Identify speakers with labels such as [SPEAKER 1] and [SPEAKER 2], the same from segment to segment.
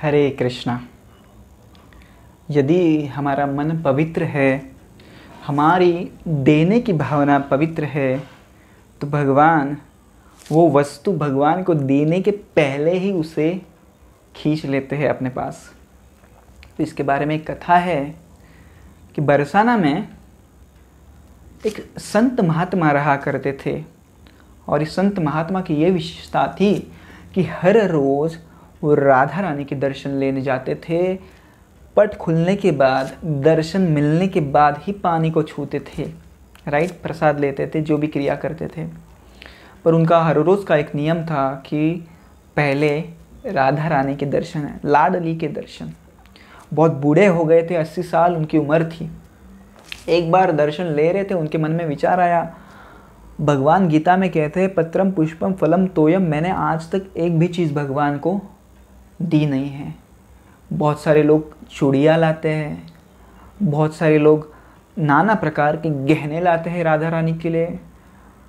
[SPEAKER 1] हरे कृष्णा यदि हमारा मन पवित्र है हमारी देने की भावना पवित्र है तो भगवान वो वस्तु भगवान को देने के पहले ही उसे खींच लेते हैं अपने पास तो इसके बारे में एक कथा है कि बरसाना में एक संत महात्मा रहा करते थे और इस संत महात्मा की ये विशेषता थी कि हर रोज़ वो राधा रानी के दर्शन लेने जाते थे पट खुलने के बाद दर्शन मिलने के बाद ही पानी को छूते थे राइट प्रसाद लेते थे जो भी क्रिया करते थे पर उनका हर रोज़ का एक नियम था कि पहले राधा रानी के दर्शन है लाडली के दर्शन बहुत बूढ़े हो गए थे अस्सी साल उनकी उम्र थी एक बार दर्शन ले रहे थे उनके मन में विचार आया भगवान गीता में कहते हैं पत्रम पुष्पम फलम तोयम मैंने आज तक एक भी चीज़ भगवान को दी नहीं है बहुत सारे लोग चूड़ियाँ लाते हैं बहुत सारे लोग नाना प्रकार के गहने लाते हैं राधा रानी के लिए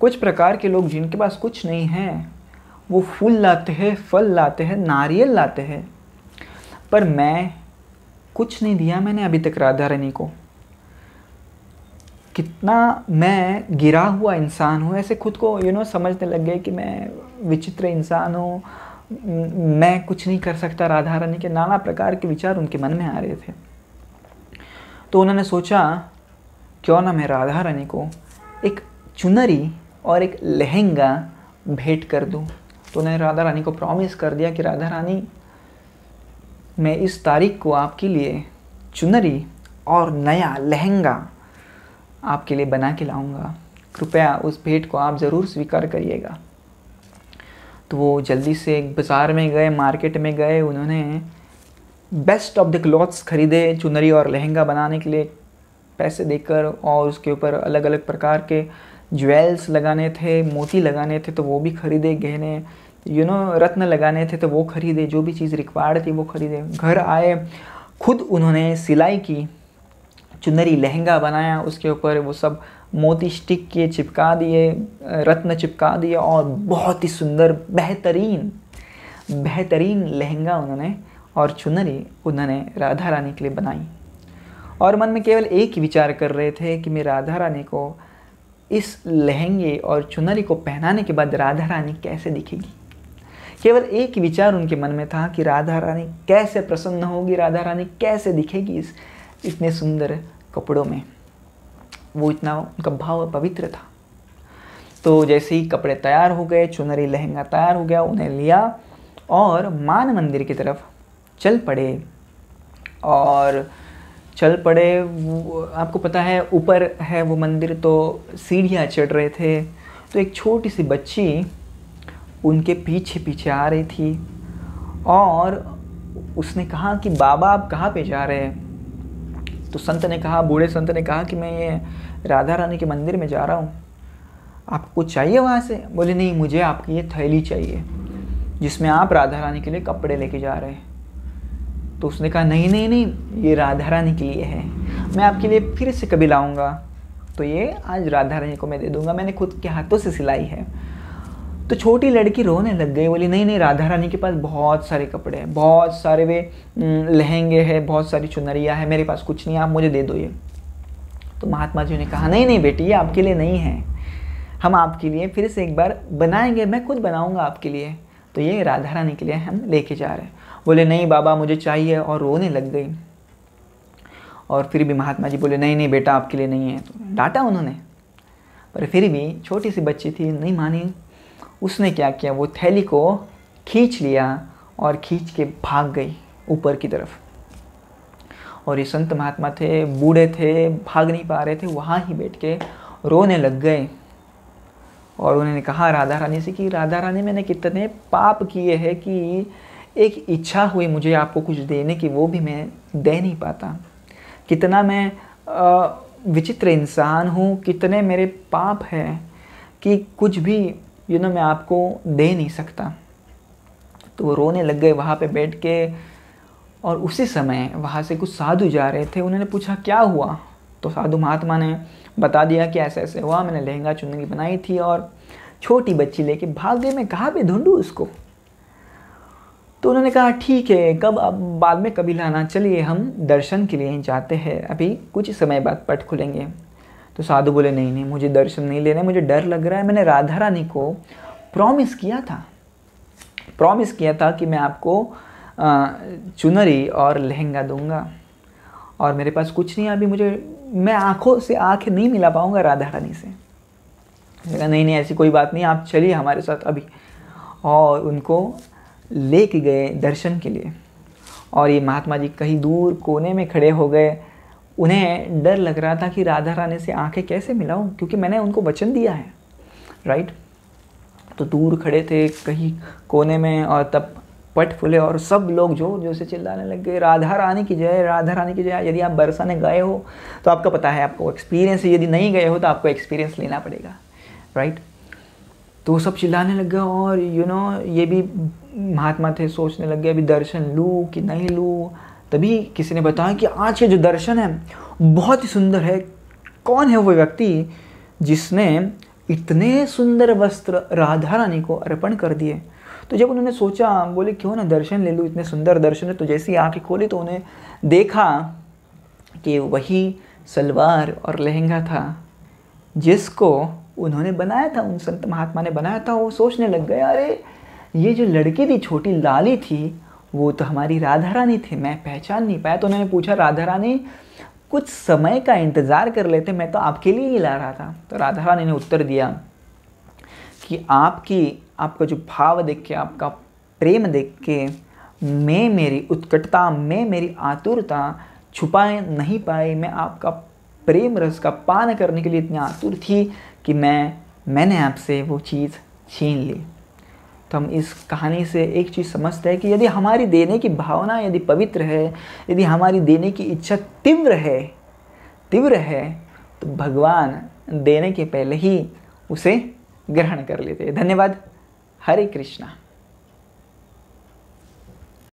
[SPEAKER 1] कुछ प्रकार के लोग जिनके पास कुछ नहीं है वो फूल लाते हैं फल लाते हैं नारियल लाते हैं पर मैं कुछ नहीं दिया मैंने अभी तक राधा रानी को कितना मैं गिरा हुआ इंसान हूँ ऐसे खुद को यू you नो know, समझने लग गए कि मैं विचित्र इंसान हूँ मैं कुछ नहीं कर सकता राधा रानी के नाना प्रकार के विचार उनके मन में आ रहे थे तो उन्होंने सोचा क्यों ना मैं राधा रानी को एक चुनरी और एक लहंगा भेंट कर दूं तो उन्होंने राधा रानी को प्रॉमिस कर दिया कि राधा रानी मैं इस तारीख को आपके लिए चुनरी और नया लहंगा आपके लिए बना के लाऊंगा कृपया उस भेंट को आप ज़रूर स्वीकार करिएगा तो वो जल्दी से बाज़ार में गए मार्केट में गए उन्होंने बेस्ट ऑफ द क्लॉथ्स खरीदे चुनरी और लहंगा बनाने के लिए पैसे देकर और उसके ऊपर अलग अलग प्रकार के ज्वेल्स लगाने थे मोती लगाने थे तो वो भी खरीदे गहने यू नो रत्न लगाने थे तो वो खरीदे जो भी चीज़ रिक्वायर्ड थी वो खरीदे घर आए खुद उन्होंने सिलाई की चुनरी लहंगा बनाया उसके ऊपर वो सब मोती स्टिक किए चिपका दिए रत्न चिपका दिए और बहुत ही सुंदर बेहतरीन बेहतरीन लहंगा उन्होंने और चुनरी उन्होंने राधा रानी के लिए बनाई और मन में केवल एक ही विचार कर रहे थे कि मैं राधा रानी को इस लहंगे और चुनरी को पहनाने के बाद राधा रानी कैसे दिखेगी केवल एक ही विचार उनके मन में था कि राधा रानी कैसे प्रसन्न होगी राधा रानी कैसे दिखेगी इस इतने सुंदर कपड़ों में वो इतना उनका भाव पवित्र था तो जैसे ही कपड़े तैयार हो गए चुनरी लहंगा तैयार हो गया उन्हें लिया और मान मंदिर की तरफ चल पड़े और चल पड़े आपको पता है ऊपर है वो मंदिर तो सीढ़ियाँ चढ़ रहे थे तो एक छोटी सी बच्ची उनके पीछे पीछे आ रही थी और उसने कहा कि बाबा आप कहाँ पे जा रहे हैं तो संत ने कहा बूढ़े संत ने कहा कि मैं ये राधा रानी के मंदिर में जा रहा हूँ आपको चाहिए वहाँ से बोले नहीं मुझे आपकी ये थैली चाहिए जिसमें आप राधा रानी के लिए कपड़े लेके जा रहे हैं तो उसने कहा नहीं नहीं नहीं ये राधा रानी के लिए है मैं आपके लिए फिर से कभी लाऊंगा तो ये आज राधा रानी को मैं दे दूंगा मैंने खुद के हाथों से सिलाई है तो छोटी लड़की रोने लग गई बोली नहीं नहीं राधा रानी के पास बहुत सारे कपड़े हैं बहुत सारे वे लहंगे हैं बहुत सारी चुनरिया है मेरे पास कुछ नहीं आप मुझे दे दो ये तो महात्मा जी ने कहा नहीं नहीं बेटी ये आपके लिए नहीं है हम आपके लिए फिर से एक बार बनाएंगे मैं खुद बनाऊंगा आपके लिए तो ये राधा रानी के लिए हम लेके जा रहे हैं बोले नहीं बाबा मुझे चाहिए और रोने लग गई और फिर भी महात्मा जी बोले नहीं नहीं बेटा आपके लिए नहीं है तो डांटा उन्होंने पर फिर भी छोटी सी बच्ची थी नहीं मानी उसने क्या किया वो थैली को खींच लिया और खींच के भाग गई ऊपर की तरफ और ये संत महात्मा थे बूढ़े थे भाग नहीं पा रहे थे वहाँ ही बैठ के रोने लग गए और उन्होंने कहा राधा रानी से कि राधा रानी मैंने कितने पाप किए हैं कि एक इच्छा हुई मुझे आपको कुछ देने की वो भी मैं दे नहीं पाता कितना मैं विचित्र इंसान हूँ कितने मेरे पाप हैं कि कुछ भी यू नो मैं आपको दे नहीं सकता तो वो रोने लग गए वहाँ पे बैठ के और उसी समय वहाँ से कुछ साधु जा रहे थे उन्होंने पूछा क्या हुआ तो साधु महात्मा ने बता दिया कि ऐसे ऐसे हुआ मैंने लहंगा चुनरी बनाई थी और छोटी बच्ची लेके भाग गए मैं कहाँ पे ढूंढूँ उसको तो उन्होंने कहा ठीक है कब अब बाद में कभी लाना चलिए हम दर्शन के लिए जाते हैं अभी कुछ समय बाद पट खुलेंगे तो साधु बोले नहीं नहीं मुझे दर्शन नहीं लेने मुझे डर लग रहा है मैंने राधा रानी को प्रॉमिस किया था प्रॉमिस किया था कि मैं आपको चुनरी और लहंगा दूंगा और मेरे पास कुछ नहीं अभी मुझे मैं आंखों से आंखें नहीं मिला पाऊंगा राधा रानी से नहीं नहीं ऐसी कोई बात नहीं आप चलिए हमारे साथ अभी और उनको ले के गए दर्शन के लिए और ये महात्मा जी कहीं दूर कोने में खड़े हो गए उन्हें डर लग रहा था कि राधा रानी से आंखें कैसे मिलाऊं क्योंकि मैंने उनको वचन दिया है राइट तो दूर खड़े थे कहीं कोने में और तब पट फुले और सब लोग जो जो से चिल्लाने लग गए राधा रानी की जय राधा रानी की जय यदि आप बरसाने गए हो तो आपको पता है आपको एक्सपीरियंस यदि नहीं गए हो तो आपको एक्सपीरियंस लेना पड़ेगा राइट तो सब चिल्लाने लग गए और यू you नो know, ये भी महात्मा थे सोचने लग गए अभी दर्शन लूँ कि नहीं लूँ तभी किसी ने बताया कि आज के जो दर्शन है बहुत ही सुंदर है कौन है वो व्यक्ति जिसने इतने सुंदर वस्त्र राधा रानी को अर्पण कर दिए तो जब उन्होंने सोचा बोले क्यों ना दर्शन ले लूँ इतने सुंदर दर्शन है तो जैसी ही आँखें खोली तो उन्हें देखा कि वही सलवार और लहंगा था जिसको उन्होंने बनाया था उन संत महात्मा ने बनाया था वो सोचने लग गया अरे ये जो लड़की थी छोटी लाली थी वो तो हमारी राधा रानी थी मैं पहचान नहीं पाया तो उन्होंने पूछा राधा रानी कुछ समय का इंतज़ार कर लेते मैं तो आपके लिए ही ला रहा था तो राधा रानी ने उत्तर दिया कि आपकी आपका जो भाव देख के आपका प्रेम देख के मैं मेरी उत्कटता मैं मेरी आतुरता छुपाए नहीं पाए मैं आपका प्रेम रस का पान करने के लिए इतनी आतुर थी कि मैं मैंने आपसे वो चीज़ छीन ली तो हम इस कहानी से एक चीज़ समझते हैं कि यदि हमारी देने की भावना यदि पवित्र है यदि हमारी देने की इच्छा तीव्र है तीव्र है तो भगवान देने के पहले ही उसे ग्रहण कर लेते हैं धन्यवाद हरे कृष्णा